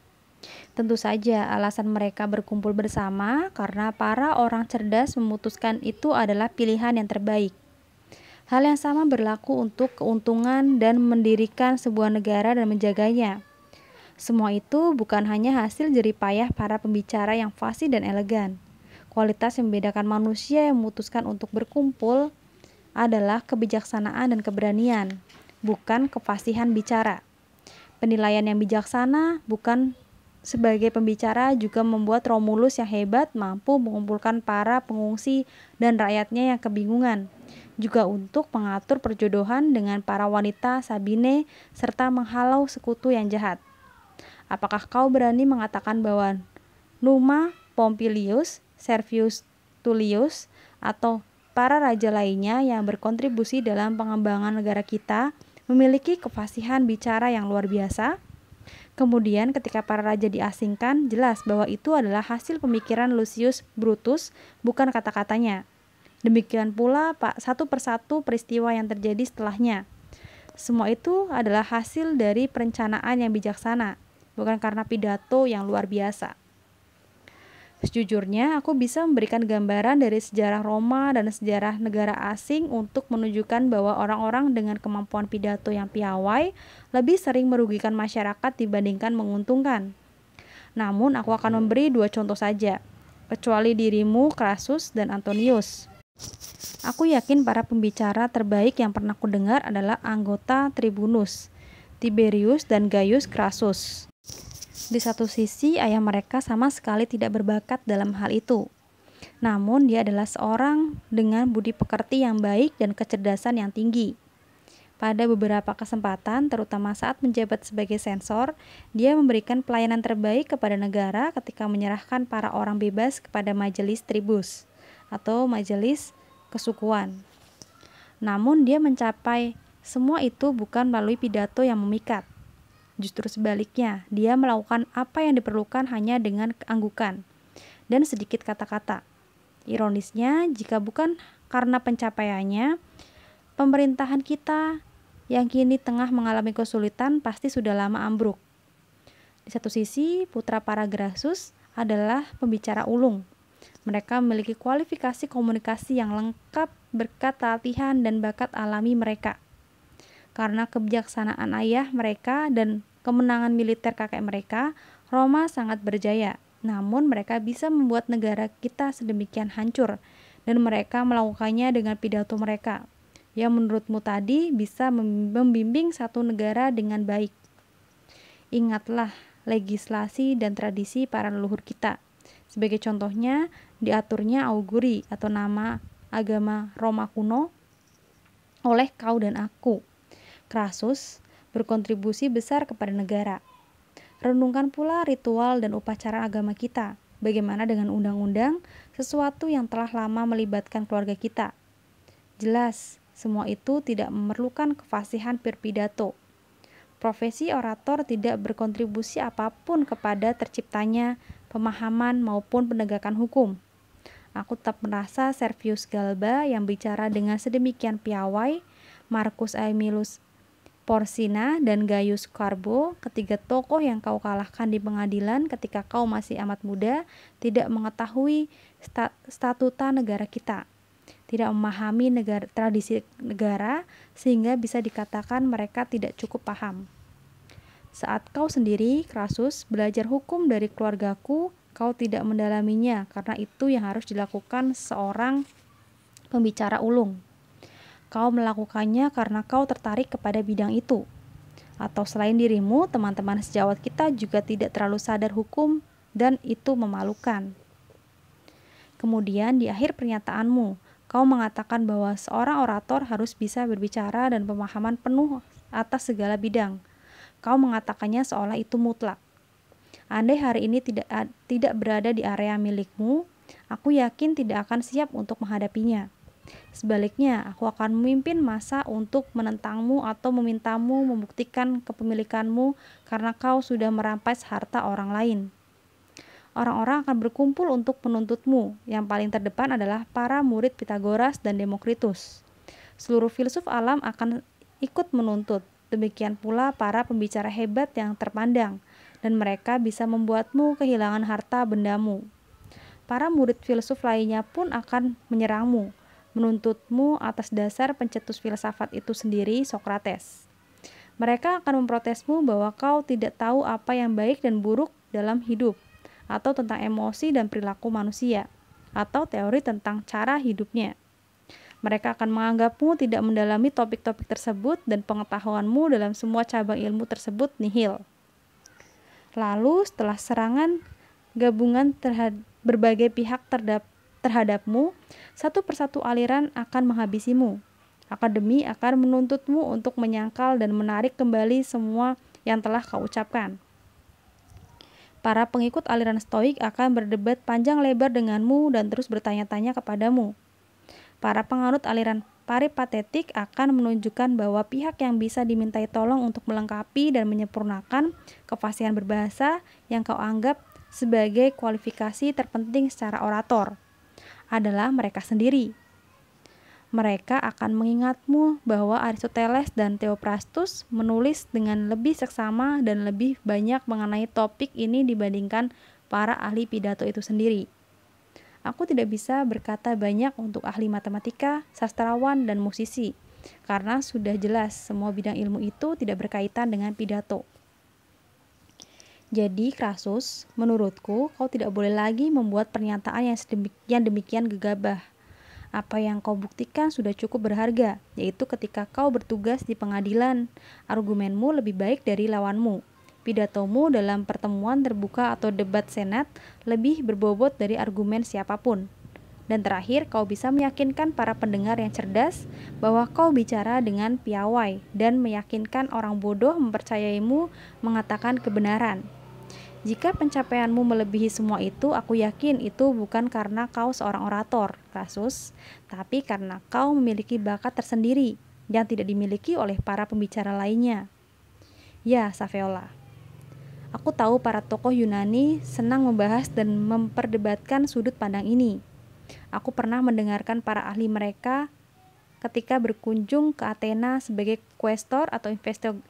Tentu saja, alasan mereka berkumpul bersama karena para orang cerdas memutuskan itu adalah pilihan yang terbaik. Hal yang sama berlaku untuk keuntungan dan mendirikan sebuah negara dan menjaganya. Semua itu bukan hanya hasil jeripayah para pembicara yang fasih dan elegan, Kualitas yang membedakan manusia yang memutuskan untuk berkumpul adalah kebijaksanaan dan keberanian, bukan kefasihan bicara. Penilaian yang bijaksana bukan sebagai pembicara juga membuat Romulus yang hebat mampu mengumpulkan para pengungsi dan rakyatnya yang kebingungan, juga untuk mengatur perjodohan dengan para wanita Sabine serta menghalau sekutu yang jahat. Apakah kau berani mengatakan bahwa Numa Pompilius Servius Tullius, atau para raja lainnya yang berkontribusi dalam pengembangan negara kita memiliki kefasihan bicara yang luar biasa. Kemudian ketika para raja diasingkan, jelas bahwa itu adalah hasil pemikiran Lucius Brutus, bukan kata-katanya. Demikian pula Pak satu persatu peristiwa yang terjadi setelahnya. Semua itu adalah hasil dari perencanaan yang bijaksana, bukan karena pidato yang luar biasa. Sejujurnya, aku bisa memberikan gambaran dari sejarah Roma dan sejarah negara asing untuk menunjukkan bahwa orang-orang dengan kemampuan pidato yang piawai lebih sering merugikan masyarakat dibandingkan menguntungkan. Namun, aku akan memberi dua contoh saja, kecuali dirimu, Krasus, dan Antonius. Aku yakin para pembicara terbaik yang pernah kudengar adalah anggota Tribunus, Tiberius, dan Gaius Crassus. Di satu sisi, ayah mereka sama sekali tidak berbakat dalam hal itu. Namun, dia adalah seorang dengan budi pekerti yang baik dan kecerdasan yang tinggi. Pada beberapa kesempatan, terutama saat menjabat sebagai sensor, dia memberikan pelayanan terbaik kepada negara ketika menyerahkan para orang bebas kepada majelis tribus atau majelis kesukuan. Namun, dia mencapai semua itu bukan melalui pidato yang memikat, Justru sebaliknya, dia melakukan apa yang diperlukan hanya dengan keanggukan dan sedikit kata-kata. Ironisnya, jika bukan karena pencapaiannya, pemerintahan kita yang kini tengah mengalami kesulitan pasti sudah lama ambruk. Di satu sisi, putra para Grasus adalah pembicara ulung. Mereka memiliki kualifikasi komunikasi yang lengkap berkat latihan dan bakat alami mereka. Karena kebijaksanaan ayah mereka dan kemenangan militer kakek mereka, Roma sangat berjaya. Namun mereka bisa membuat negara kita sedemikian hancur dan mereka melakukannya dengan pidato mereka yang menurutmu tadi bisa membimbing satu negara dengan baik. Ingatlah legislasi dan tradisi para leluhur kita. Sebagai contohnya, diaturnya auguri atau nama agama Roma kuno oleh kau dan aku. Krasus berkontribusi besar kepada negara. Renungkan pula ritual dan upacara agama kita. Bagaimana dengan undang-undang, sesuatu yang telah lama melibatkan keluarga kita? Jelas, semua itu tidak memerlukan kefasihan perpidato. Profesi orator tidak berkontribusi apapun kepada terciptanya pemahaman maupun penegakan hukum. Aku tetap merasa Servius Galba yang bicara dengan sedemikian piawai, Marcus Aemilius Porsina dan Gaius Carbo, ketiga tokoh yang kau kalahkan di pengadilan ketika kau masih amat muda, tidak mengetahui stat statuta negara kita, tidak memahami negara, tradisi negara, sehingga bisa dikatakan mereka tidak cukup paham. Saat kau sendiri, Krasus, belajar hukum dari keluargaku, kau tidak mendalaminya, karena itu yang harus dilakukan seorang pembicara ulung. Kau melakukannya karena kau tertarik kepada bidang itu. Atau selain dirimu, teman-teman sejawat kita juga tidak terlalu sadar hukum dan itu memalukan. Kemudian di akhir pernyataanmu, kau mengatakan bahwa seorang orator harus bisa berbicara dan pemahaman penuh atas segala bidang. Kau mengatakannya seolah itu mutlak. Andai hari ini tidak tidak berada di area milikmu, aku yakin tidak akan siap untuk menghadapinya. Sebaliknya, aku akan memimpin masa untuk menentangmu atau memintamu membuktikan kepemilikanmu karena kau sudah merampas harta orang lain. Orang-orang akan berkumpul untuk menuntutmu. Yang paling terdepan adalah para murid Pitagoras dan Demokritus. Seluruh filsuf alam akan ikut menuntut. Demikian pula para pembicara hebat yang terpandang, dan mereka bisa membuatmu kehilangan harta bendamu. Para murid filsuf lainnya pun akan menyerangmu, menuntutmu atas dasar pencetus filsafat itu sendiri, Sokrates. Mereka akan memprotesmu bahwa kau tidak tahu apa yang baik dan buruk dalam hidup, atau tentang emosi dan perilaku manusia, atau teori tentang cara hidupnya. Mereka akan menganggapmu tidak mendalami topik-topik tersebut dan pengetahuanmu dalam semua cabang ilmu tersebut nihil. Lalu setelah serangan gabungan terhadap berbagai pihak terdapat terhadapmu, satu persatu aliran akan menghabisimu. Akademi akan menuntutmu untuk menyangkal dan menarik kembali semua yang telah kau ucapkan. Para pengikut aliran Stoik akan berdebat panjang lebar denganmu dan terus bertanya-tanya kepadamu. Para penganut aliran paripatetik akan menunjukkan bahwa pihak yang bisa dimintai tolong untuk melengkapi dan menyempurnakan kefasihan berbahasa yang kau anggap sebagai kualifikasi terpenting secara orator adalah mereka sendiri. Mereka akan mengingatmu bahwa Aristoteles dan Theophrastus menulis dengan lebih seksama dan lebih banyak mengenai topik ini dibandingkan para ahli pidato itu sendiri. Aku tidak bisa berkata banyak untuk ahli matematika, sastrawan, dan musisi, karena sudah jelas semua bidang ilmu itu tidak berkaitan dengan pidato. Jadi, Krasus, menurutku kau tidak boleh lagi membuat pernyataan yang sedemikian demikian gegabah. Apa yang kau buktikan sudah cukup berharga, yaitu ketika kau bertugas di pengadilan, argumenmu lebih baik dari lawanmu. Pidatomu dalam pertemuan terbuka atau debat senat lebih berbobot dari argumen siapapun. Dan terakhir, kau bisa meyakinkan para pendengar yang cerdas bahwa kau bicara dengan piawai dan meyakinkan orang bodoh mempercayaimu mengatakan kebenaran. Jika pencapaianmu melebihi semua itu, aku yakin itu bukan karena kau seorang orator, kasus, tapi karena kau memiliki bakat tersendiri yang tidak dimiliki oleh para pembicara lainnya. Ya, Saveola. Aku tahu para tokoh Yunani senang membahas dan memperdebatkan sudut pandang ini. Aku pernah mendengarkan para ahli mereka ketika berkunjung ke Athena sebagai kuestor atau investigator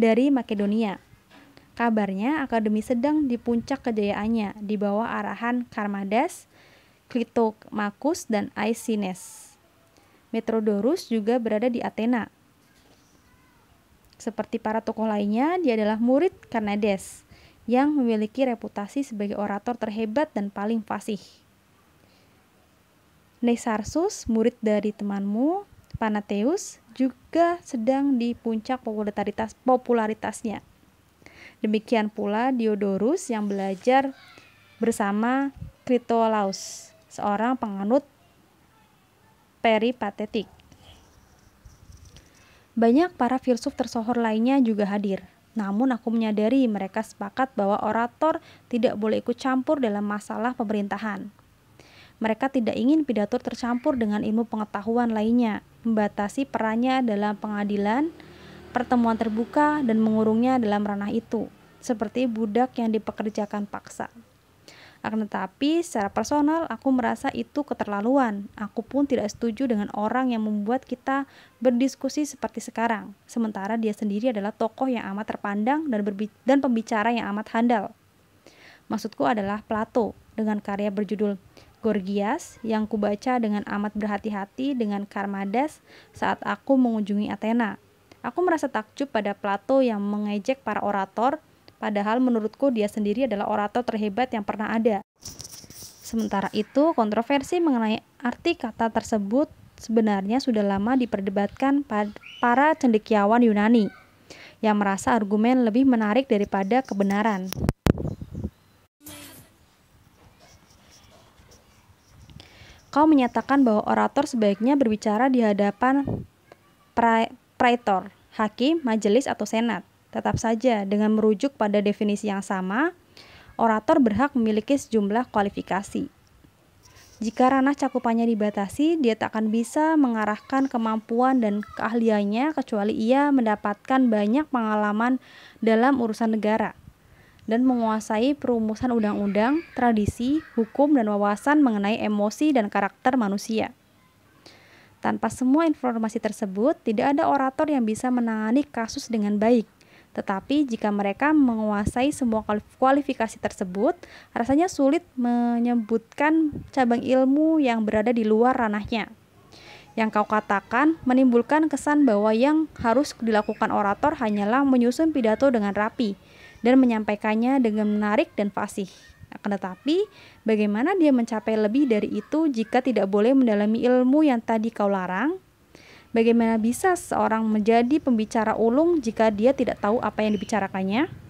dari Makedonia. Kabarnya akademi sedang di puncak kejayaannya di bawah arahan Karmadas, Clitomachus, dan Aisines. Metrodorus juga berada di Athena. Seperti para tokoh lainnya, dia adalah murid Karnades yang memiliki reputasi sebagai orator terhebat dan paling fasih. Nesarsus, murid dari temanmu, Panateus juga sedang di puncak popularitas popularitasnya. Demikian pula Diodorus yang belajar bersama Critolaus, seorang penganut peripatetik. Banyak para filsuf tersohor lainnya juga hadir. Namun aku menyadari mereka sepakat bahwa orator tidak boleh ikut campur dalam masalah pemerintahan. Mereka tidak ingin pidato tercampur dengan ilmu pengetahuan lainnya, membatasi perannya dalam pengadilan, pertemuan terbuka, dan mengurungnya dalam ranah itu, seperti budak yang dipekerjakan paksa. Akan tetapi, secara personal, aku merasa itu keterlaluan. Aku pun tidak setuju dengan orang yang membuat kita berdiskusi seperti sekarang, sementara dia sendiri adalah tokoh yang amat terpandang dan, dan pembicara yang amat handal. Maksudku adalah Plato dengan karya berjudul Gorgias yang kubaca dengan amat berhati-hati dengan Karmades saat aku mengunjungi Athena. Aku merasa takjub pada Plato yang mengejek para orator, padahal menurutku dia sendiri adalah orator terhebat yang pernah ada. Sementara itu, kontroversi mengenai arti kata tersebut sebenarnya sudah lama diperdebatkan para cendekiawan Yunani yang merasa argumen lebih menarik daripada kebenaran. Kau menyatakan bahwa orator sebaiknya berbicara di hadapan praetor, hakim, majelis, atau senat. Tetap saja, dengan merujuk pada definisi yang sama, orator berhak memiliki sejumlah kualifikasi. Jika ranah cakupannya dibatasi, dia tak akan bisa mengarahkan kemampuan dan keahliannya kecuali ia mendapatkan banyak pengalaman dalam urusan negara dan menguasai perumusan undang-undang, tradisi, hukum, dan wawasan mengenai emosi dan karakter manusia. Tanpa semua informasi tersebut, tidak ada orator yang bisa menangani kasus dengan baik. Tetapi jika mereka menguasai semua kualifikasi tersebut, rasanya sulit menyebutkan cabang ilmu yang berada di luar ranahnya. Yang kau katakan menimbulkan kesan bahwa yang harus dilakukan orator hanyalah menyusun pidato dengan rapi, dan menyampaikannya dengan menarik dan fasih. Akan tetapi, bagaimana dia mencapai lebih dari itu jika tidak boleh mendalami ilmu yang tadi kau larang? Bagaimana bisa seorang menjadi pembicara ulung jika dia tidak tahu apa yang dibicarakannya?